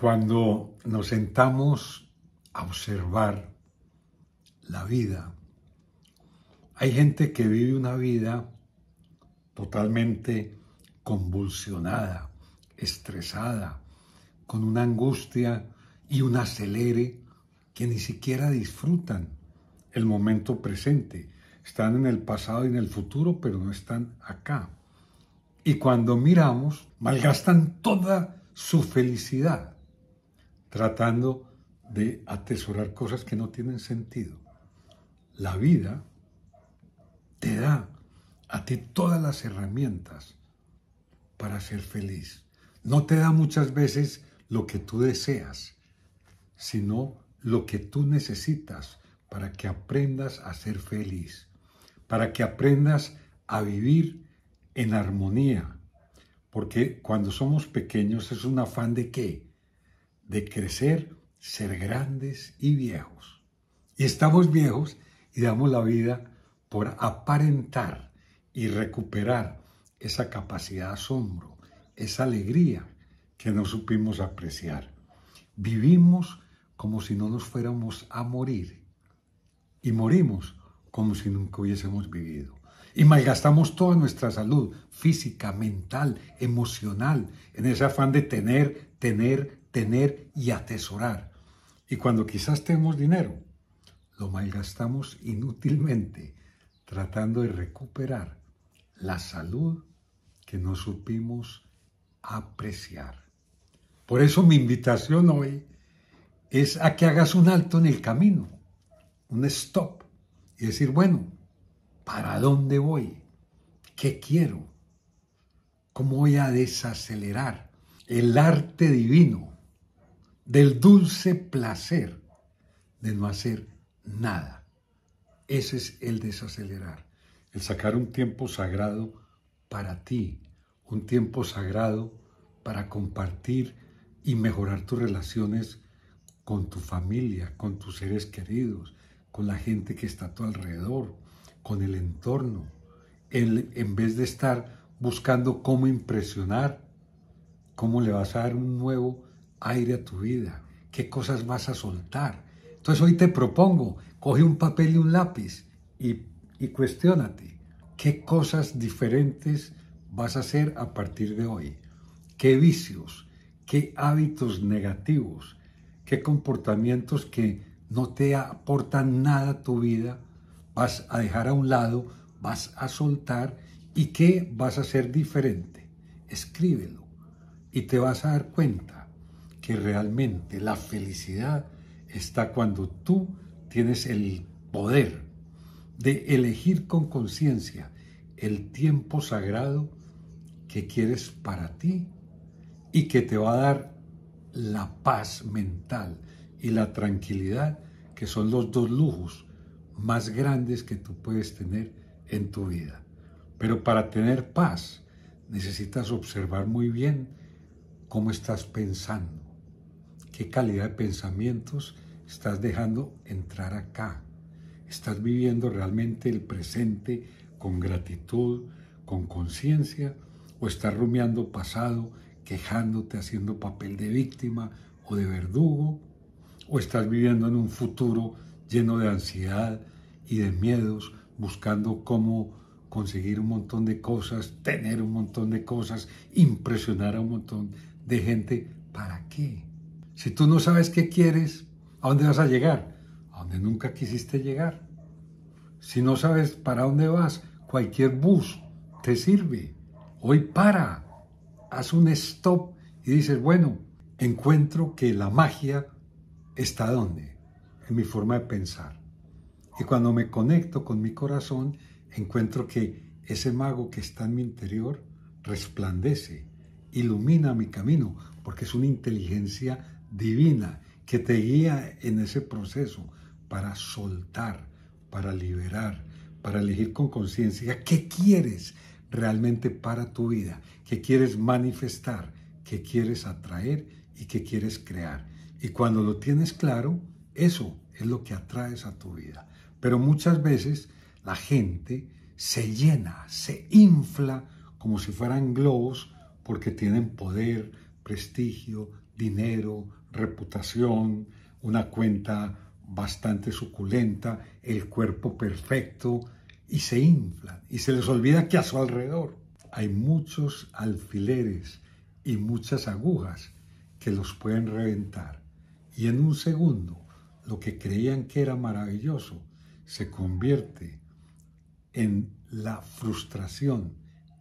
Cuando nos sentamos a observar la vida, hay gente que vive una vida totalmente convulsionada, estresada, con una angustia y un acelere que ni siquiera disfrutan el momento presente. Están en el pasado y en el futuro, pero no están acá. Y cuando miramos, malgastan toda su felicidad tratando de atesorar cosas que no tienen sentido. La vida te da a ti todas las herramientas para ser feliz. No te da muchas veces lo que tú deseas, sino lo que tú necesitas para que aprendas a ser feliz, para que aprendas a vivir en armonía. Porque cuando somos pequeños es un afán de qué? de crecer, ser grandes y viejos. Y estamos viejos y damos la vida por aparentar y recuperar esa capacidad de asombro, esa alegría que no supimos apreciar. Vivimos como si no nos fuéramos a morir y morimos como si nunca hubiésemos vivido. Y malgastamos toda nuestra salud física, mental, emocional, en ese afán de tener, tener, tener y atesorar. Y cuando quizás tenemos dinero, lo malgastamos inútilmente tratando de recuperar la salud que no supimos apreciar. Por eso mi invitación hoy es a que hagas un alto en el camino, un stop, y decir, bueno, ¿para dónde voy? ¿Qué quiero? ¿Cómo voy a desacelerar el arte divino del dulce placer de no hacer nada. Ese es el desacelerar, el sacar un tiempo sagrado para ti, un tiempo sagrado para compartir y mejorar tus relaciones con tu familia, con tus seres queridos, con la gente que está a tu alrededor, con el entorno. en vez de estar buscando cómo impresionar, cómo le vas a dar un nuevo aire a tu vida, qué cosas vas a soltar. Entonces hoy te propongo, coge un papel y un lápiz y, y cuestiónate qué cosas diferentes vas a hacer a partir de hoy, qué vicios, qué hábitos negativos, qué comportamientos que no te aportan nada a tu vida, vas a dejar a un lado, vas a soltar y qué vas a hacer diferente. Escríbelo y te vas a dar cuenta que realmente la felicidad está cuando tú tienes el poder de elegir con conciencia el tiempo sagrado que quieres para ti y que te va a dar la paz mental y la tranquilidad, que son los dos lujos más grandes que tú puedes tener en tu vida. Pero para tener paz necesitas observar muy bien cómo estás pensando, ¿Qué calidad de pensamientos estás dejando entrar acá? ¿Estás viviendo realmente el presente con gratitud, con conciencia? ¿O estás rumiando pasado, quejándote, haciendo papel de víctima o de verdugo? ¿O estás viviendo en un futuro lleno de ansiedad y de miedos, buscando cómo conseguir un montón de cosas, tener un montón de cosas, impresionar a un montón de gente? ¿Para qué? Si tú no sabes qué quieres, ¿a dónde vas a llegar? A donde nunca quisiste llegar. Si no sabes para dónde vas, cualquier bus te sirve. Hoy para, haz un stop y dices, bueno, encuentro que la magia está donde? En mi forma de pensar. Y cuando me conecto con mi corazón, encuentro que ese mago que está en mi interior resplandece, ilumina mi camino, porque es una inteligencia divina que te guía en ese proceso para soltar, para liberar, para elegir con conciencia qué quieres realmente para tu vida, qué quieres manifestar, qué quieres atraer y qué quieres crear. Y cuando lo tienes claro, eso es lo que atraes a tu vida. Pero muchas veces la gente se llena, se infla como si fueran globos porque tienen poder, prestigio, dinero, reputación, una cuenta bastante suculenta, el cuerpo perfecto, y se inflan y se les olvida que a su alrededor hay muchos alfileres y muchas agujas que los pueden reventar. Y en un segundo, lo que creían que era maravilloso se convierte en la frustración,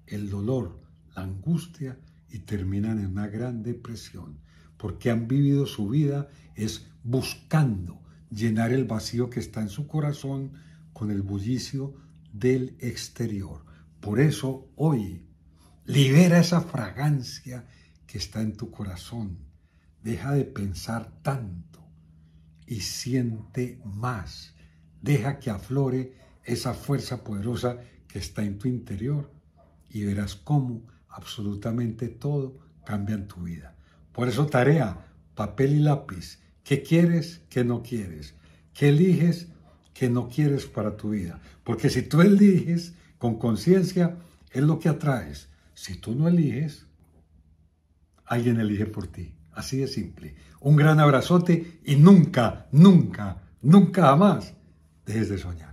el dolor, la angustia y terminan en una gran depresión porque han vivido su vida es buscando llenar el vacío que está en su corazón con el bullicio del exterior. Por eso hoy libera esa fragancia que está en tu corazón. Deja de pensar tanto y siente más. Deja que aflore esa fuerza poderosa que está en tu interior y verás cómo absolutamente todo cambia en tu vida. Por eso tarea, papel y lápiz. ¿Qué quieres? ¿Qué no quieres? ¿Qué eliges? ¿Qué no quieres para tu vida? Porque si tú eliges con conciencia, es lo que atraes. Si tú no eliges, alguien elige por ti. Así de simple. Un gran abrazote y nunca, nunca, nunca jamás dejes de soñar.